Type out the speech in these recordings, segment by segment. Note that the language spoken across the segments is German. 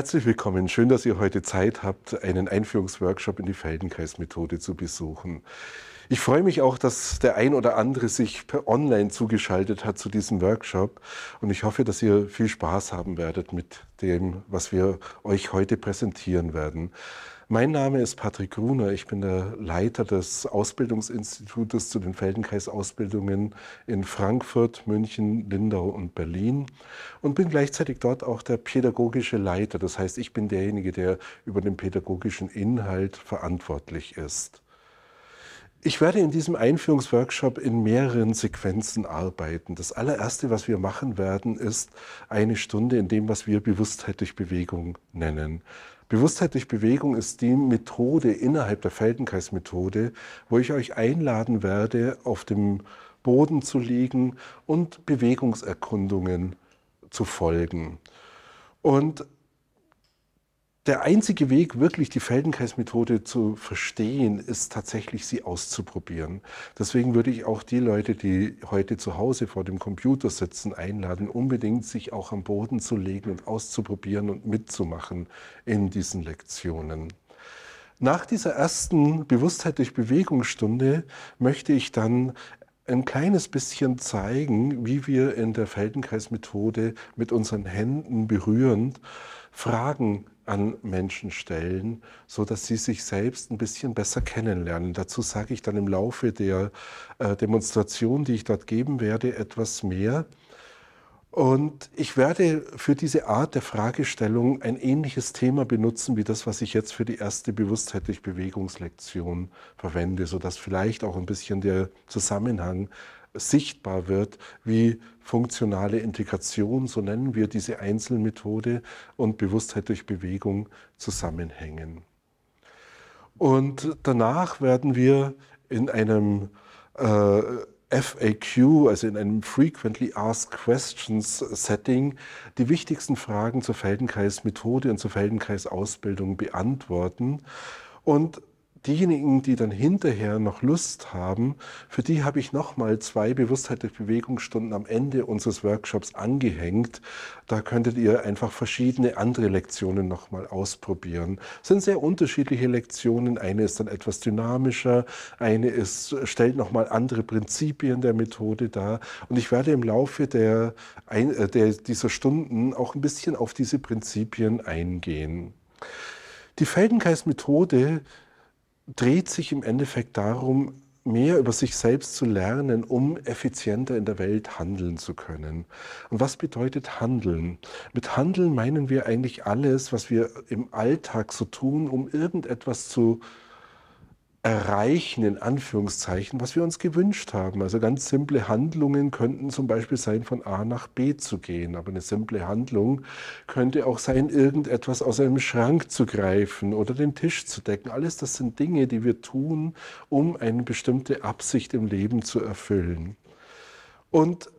Herzlich willkommen. Schön, dass ihr heute Zeit habt, einen Einführungsworkshop in die Feldenkreismethode zu besuchen. Ich freue mich auch, dass der ein oder andere sich per Online zugeschaltet hat zu diesem Workshop und ich hoffe, dass ihr viel Spaß haben werdet mit dem, was wir euch heute präsentieren werden. Mein Name ist Patrick Gruner. Ich bin der Leiter des Ausbildungsinstitutes zu den Feldenkreisausbildungen in Frankfurt, München, Lindau und Berlin und bin gleichzeitig dort auch der pädagogische Leiter. Das heißt, ich bin derjenige, der über den pädagogischen Inhalt verantwortlich ist. Ich werde in diesem Einführungsworkshop in mehreren Sequenzen arbeiten. Das allererste, was wir machen werden, ist eine Stunde in dem, was wir Bewusstheit durch Bewegung nennen. Bewusstheit durch Bewegung ist die Methode innerhalb der Feldenkreismethode, wo ich euch einladen werde, auf dem Boden zu liegen und Bewegungserkundungen zu folgen. Und der einzige Weg, wirklich die Feldenkreismethode zu verstehen, ist tatsächlich, sie auszuprobieren. Deswegen würde ich auch die Leute, die heute zu Hause vor dem Computer sitzen, einladen, unbedingt sich auch am Boden zu legen und auszuprobieren und mitzumachen in diesen Lektionen. Nach dieser ersten Bewusstheit durch Bewegungsstunde möchte ich dann ein kleines bisschen zeigen, wie wir in der Feldenkreismethode mit unseren Händen berührend Fragen an Menschen stellen, so dass sie sich selbst ein bisschen besser kennenlernen. Dazu sage ich dann im Laufe der äh, Demonstration, die ich dort geben werde, etwas mehr. Und ich werde für diese Art der Fragestellung ein ähnliches Thema benutzen wie das, was ich jetzt für die erste Bewusstheit durch Bewegungslektion verwende, sodass vielleicht auch ein bisschen der Zusammenhang sichtbar wird, wie funktionale Integration, so nennen wir diese Einzelmethode, und Bewusstheit durch Bewegung zusammenhängen. Und danach werden wir in einem äh, FAQ, also in einem Frequently Asked Questions Setting, die wichtigsten Fragen zur Feldenkreis-Methode und zur Feldenkreis-Ausbildung beantworten. Und diejenigen, die dann hinterher noch Lust haben, für die habe ich nochmal zwei Bewusstheit durch Bewegungsstunden am Ende unseres Workshops angehängt. Da könntet ihr einfach verschiedene andere Lektionen nochmal ausprobieren. Es sind sehr unterschiedliche Lektionen. Eine ist dann etwas dynamischer, eine ist, stellt nochmal andere Prinzipien der Methode dar. Und ich werde im Laufe der, äh, der, dieser Stunden auch ein bisschen auf diese Prinzipien eingehen. Die Feldenkreis-Methode dreht sich im Endeffekt darum, mehr über sich selbst zu lernen, um effizienter in der Welt handeln zu können. Und was bedeutet Handeln? Mit Handeln meinen wir eigentlich alles, was wir im Alltag so tun, um irgendetwas zu äh, erreichen, in Anführungszeichen, was wir uns gewünscht haben. Also ganz simple Handlungen könnten zum Beispiel sein, von A nach B zu gehen. Aber eine simple Handlung könnte auch sein, irgendetwas aus einem Schrank zu greifen oder den Tisch zu decken. Alles das sind Dinge, die wir tun, um eine bestimmte Absicht im Leben zu erfüllen. Und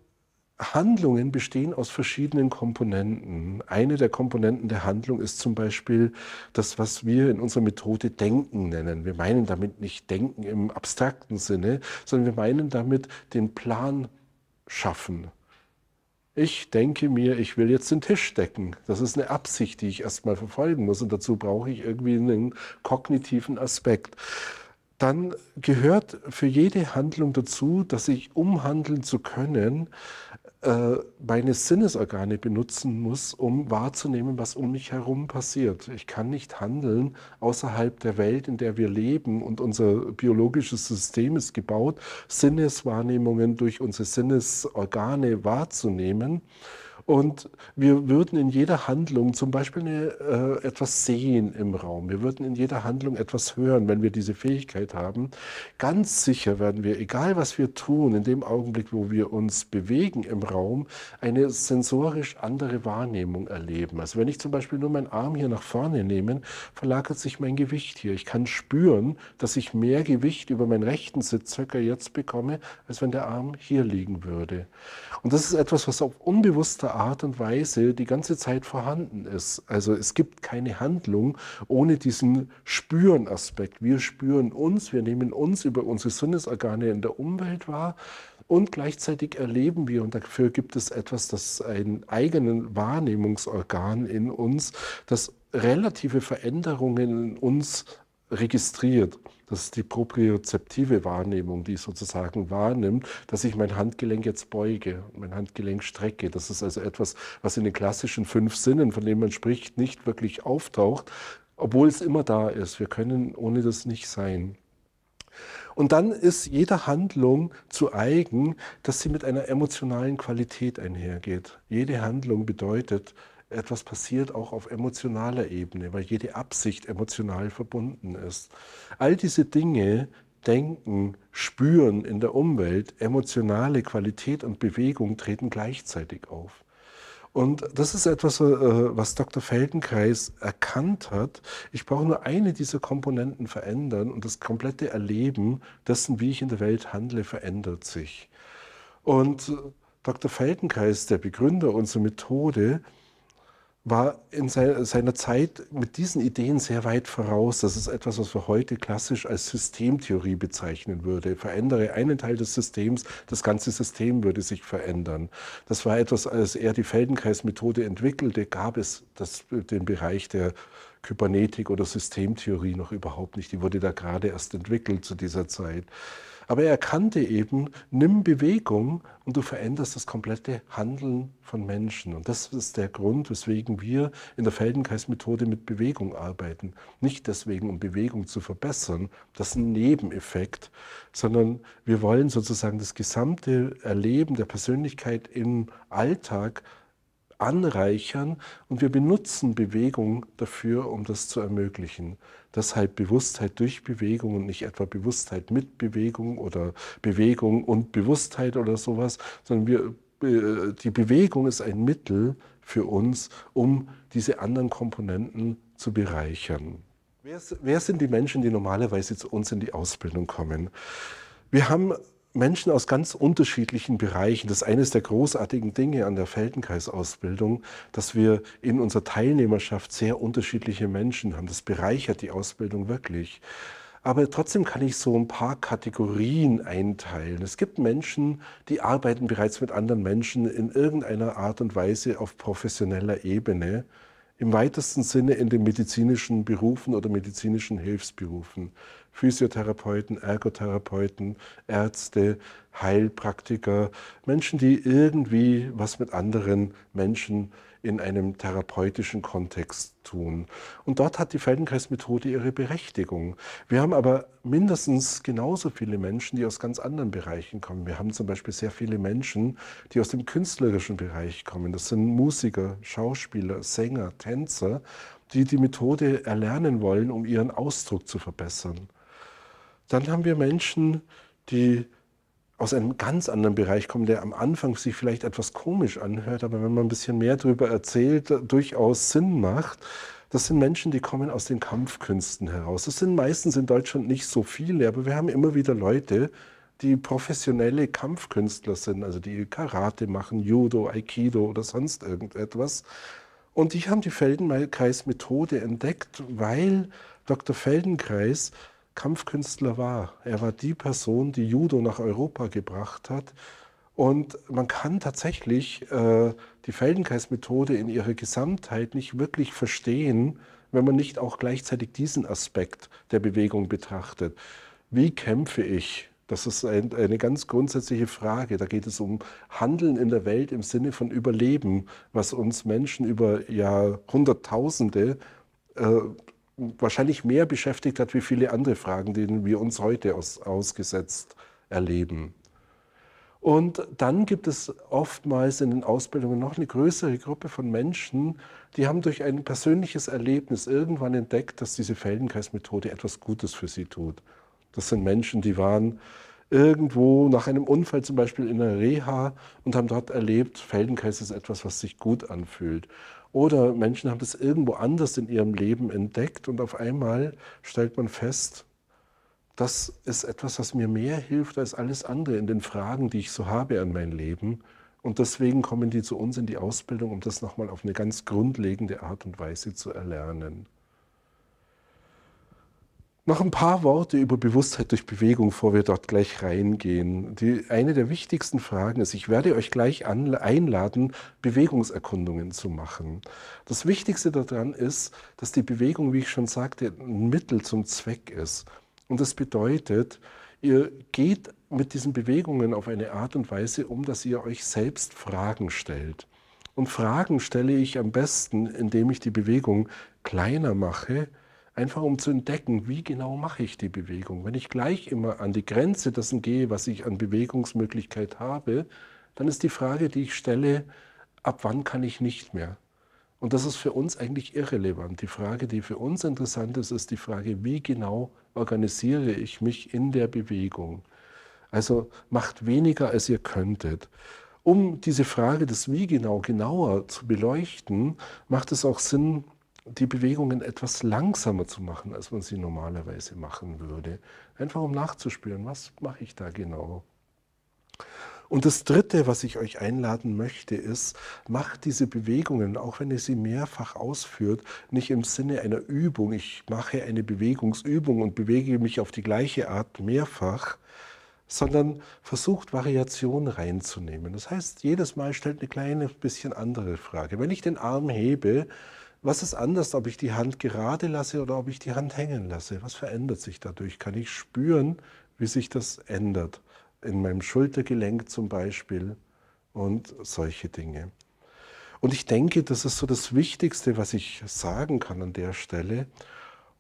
Handlungen bestehen aus verschiedenen Komponenten. Eine der Komponenten der Handlung ist zum Beispiel das, was wir in unserer Methode Denken nennen. Wir meinen damit nicht Denken im abstrakten Sinne, sondern wir meinen damit den Plan schaffen. Ich denke mir, ich will jetzt den Tisch decken. Das ist eine Absicht, die ich erstmal verfolgen muss und dazu brauche ich irgendwie einen kognitiven Aspekt dann gehört für jede Handlung dazu, dass ich, um handeln zu können, äh, meine Sinnesorgane benutzen muss, um wahrzunehmen, was um mich herum passiert. Ich kann nicht handeln außerhalb der Welt, in der wir leben und unser biologisches System ist gebaut, Sinneswahrnehmungen durch unsere Sinnesorgane wahrzunehmen. Und wir würden in jeder Handlung zum Beispiel eine, äh, etwas sehen im Raum. Wir würden in jeder Handlung etwas hören, wenn wir diese Fähigkeit haben. Ganz sicher werden wir, egal was wir tun, in dem Augenblick, wo wir uns bewegen im Raum, eine sensorisch andere Wahrnehmung erleben. Also wenn ich zum Beispiel nur meinen Arm hier nach vorne nehme, verlagert sich mein Gewicht hier. Ich kann spüren, dass ich mehr Gewicht über meinen rechten Sitzhöcker jetzt bekomme, als wenn der Arm hier liegen würde. Und das ist etwas, was auf unbewusster irgendeiner Art und Weise die ganze Zeit vorhanden ist. Also es gibt keine Handlung ohne diesen Spüren-Aspekt. Wir spüren uns, wir nehmen uns über unsere Sinnesorgane in der Umwelt wahr und gleichzeitig erleben wir, und dafür gibt es etwas, das einen eigenen Wahrnehmungsorgan in uns, das relative Veränderungen in uns registriert. Das ist die propriozeptive Wahrnehmung, die sozusagen wahrnimmt, dass ich mein Handgelenk jetzt beuge, mein Handgelenk strecke. Das ist also etwas, was in den klassischen fünf Sinnen, von denen man spricht, nicht wirklich auftaucht, obwohl es immer da ist. Wir können ohne das nicht sein. Und dann ist jeder Handlung zu eigen, dass sie mit einer emotionalen Qualität einhergeht. Jede Handlung bedeutet, etwas passiert, auch auf emotionaler Ebene, weil jede Absicht emotional verbunden ist. All diese Dinge, Denken, Spüren in der Umwelt, emotionale Qualität und Bewegung treten gleichzeitig auf. Und das ist etwas, äh, was Dr. Feldenkreis erkannt hat. Ich brauche nur eine dieser Komponenten verändern und das komplette Erleben dessen, wie ich in der Welt handle, verändert sich. Und äh, Dr. Feldenkreis, der Begründer unserer Methode, war in seiner Zeit mit diesen Ideen sehr weit voraus. Das ist etwas, was wir heute klassisch als Systemtheorie bezeichnen würde. Verändere einen Teil des Systems, das ganze System würde sich verändern. Das war etwas, als er die Feldenkreismethode entwickelte, gab es das, den Bereich der Kybernetik oder Systemtheorie noch überhaupt nicht. Die wurde da gerade erst entwickelt zu dieser Zeit. Aber er kannte eben, nimm Bewegung und du veränderst das komplette Handeln von Menschen. Und das ist der Grund, weswegen wir in der Feldenkreis-Methode mit Bewegung arbeiten. Nicht deswegen, um Bewegung zu verbessern, das ist ein Nebeneffekt, sondern wir wollen sozusagen das gesamte Erleben der Persönlichkeit im Alltag anreichern und wir benutzen Bewegung dafür, um das zu ermöglichen. Deshalb Bewusstheit durch Bewegung und nicht etwa Bewusstheit mit Bewegung oder Bewegung und Bewusstheit oder sowas, sondern wir, äh, die Bewegung ist ein Mittel für uns, um diese anderen Komponenten zu bereichern. Wer, wer sind die Menschen, die normalerweise zu uns in die Ausbildung kommen? Wir haben Menschen aus ganz unterschiedlichen Bereichen. Das ist eines der großartigen Dinge an der Feldenkreisausbildung, dass wir in unserer Teilnehmerschaft sehr unterschiedliche Menschen haben. Das bereichert die Ausbildung wirklich. Aber trotzdem kann ich so ein paar Kategorien einteilen. Es gibt Menschen, die arbeiten bereits mit anderen Menschen in irgendeiner Art und Weise auf professioneller Ebene, im weitesten Sinne in den medizinischen Berufen oder medizinischen Hilfsberufen. Physiotherapeuten, Ergotherapeuten, Ärzte, Heilpraktiker, Menschen, die irgendwie was mit anderen Menschen in einem therapeutischen Kontext tun. Und dort hat die Feldenkreis-Methode ihre Berechtigung. Wir haben aber mindestens genauso viele Menschen, die aus ganz anderen Bereichen kommen. Wir haben zum Beispiel sehr viele Menschen, die aus dem künstlerischen Bereich kommen. Das sind Musiker, Schauspieler, Sänger, Tänzer, die die Methode erlernen wollen, um ihren Ausdruck zu verbessern. Dann haben wir Menschen, die aus einem ganz anderen Bereich kommen, der am Anfang sich vielleicht etwas komisch anhört, aber wenn man ein bisschen mehr darüber erzählt, durchaus Sinn macht. Das sind Menschen, die kommen aus den Kampfkünsten heraus. Das sind meistens in Deutschland nicht so viele, aber wir haben immer wieder Leute, die professionelle Kampfkünstler sind, also die Karate machen, Judo, Aikido oder sonst irgendetwas. Und die haben die Feldenkreis-Methode entdeckt, weil Dr. Feldenkreis Kampfkünstler war. Er war die Person, die Judo nach Europa gebracht hat. Und man kann tatsächlich äh, die Feldenkreis-Methode in ihrer Gesamtheit nicht wirklich verstehen, wenn man nicht auch gleichzeitig diesen Aspekt der Bewegung betrachtet. Wie kämpfe ich? Das ist ein, eine ganz grundsätzliche Frage. Da geht es um Handeln in der Welt im Sinne von Überleben, was uns Menschen über Jahrhunderttausende äh, wahrscheinlich mehr beschäftigt hat wie viele andere Fragen, denen wir uns heute aus, ausgesetzt erleben. Und dann gibt es oftmals in den Ausbildungen noch eine größere Gruppe von Menschen, die haben durch ein persönliches Erlebnis irgendwann entdeckt, dass diese Feldenkreismethode etwas Gutes für sie tut. Das sind Menschen, die waren irgendwo nach einem Unfall zum Beispiel in der Reha und haben dort erlebt, Feldenkreis ist etwas, was sich gut anfühlt. Oder Menschen haben das irgendwo anders in ihrem Leben entdeckt und auf einmal stellt man fest, das ist etwas, was mir mehr hilft als alles andere in den Fragen, die ich so habe an mein Leben. Und deswegen kommen die zu uns in die Ausbildung, um das nochmal auf eine ganz grundlegende Art und Weise zu erlernen. Noch ein paar Worte über Bewusstheit durch Bewegung, bevor wir dort gleich reingehen. Die, eine der wichtigsten Fragen ist, ich werde euch gleich an, einladen, Bewegungserkundungen zu machen. Das Wichtigste daran ist, dass die Bewegung, wie ich schon sagte, ein Mittel zum Zweck ist. Und das bedeutet, ihr geht mit diesen Bewegungen auf eine Art und Weise um, dass ihr euch selbst Fragen stellt. Und Fragen stelle ich am besten, indem ich die Bewegung kleiner mache Einfach um zu entdecken, wie genau mache ich die Bewegung. Wenn ich gleich immer an die Grenze dessen gehe, was ich an Bewegungsmöglichkeit habe, dann ist die Frage, die ich stelle, ab wann kann ich nicht mehr? Und das ist für uns eigentlich irrelevant. Die Frage, die für uns interessant ist, ist die Frage, wie genau organisiere ich mich in der Bewegung? Also macht weniger, als ihr könntet. Um diese Frage des Wie genau genauer zu beleuchten, macht es auch Sinn, die Bewegungen etwas langsamer zu machen, als man sie normalerweise machen würde. Einfach um nachzuspüren, was mache ich da genau. Und das Dritte, was ich euch einladen möchte, ist, macht diese Bewegungen, auch wenn ihr sie mehrfach ausführt, nicht im Sinne einer Übung. Ich mache eine Bewegungsübung und bewege mich auf die gleiche Art mehrfach, sondern versucht Variation reinzunehmen. Das heißt, jedes Mal stellt eine kleine bisschen andere Frage. Wenn ich den Arm hebe, was ist anders, ob ich die Hand gerade lasse oder ob ich die Hand hängen lasse? Was verändert sich dadurch? Kann ich spüren, wie sich das ändert? In meinem Schultergelenk zum Beispiel und solche Dinge. Und ich denke, das ist so das Wichtigste, was ich sagen kann an der Stelle.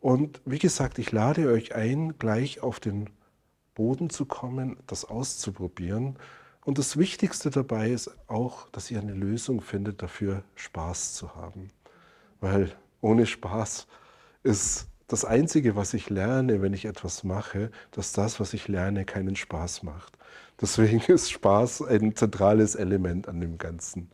Und wie gesagt, ich lade euch ein, gleich auf den Boden zu kommen, das auszuprobieren. Und das Wichtigste dabei ist auch, dass ihr eine Lösung findet, dafür Spaß zu haben. Weil ohne Spaß ist das Einzige, was ich lerne, wenn ich etwas mache, dass das, was ich lerne, keinen Spaß macht. Deswegen ist Spaß ein zentrales Element an dem Ganzen.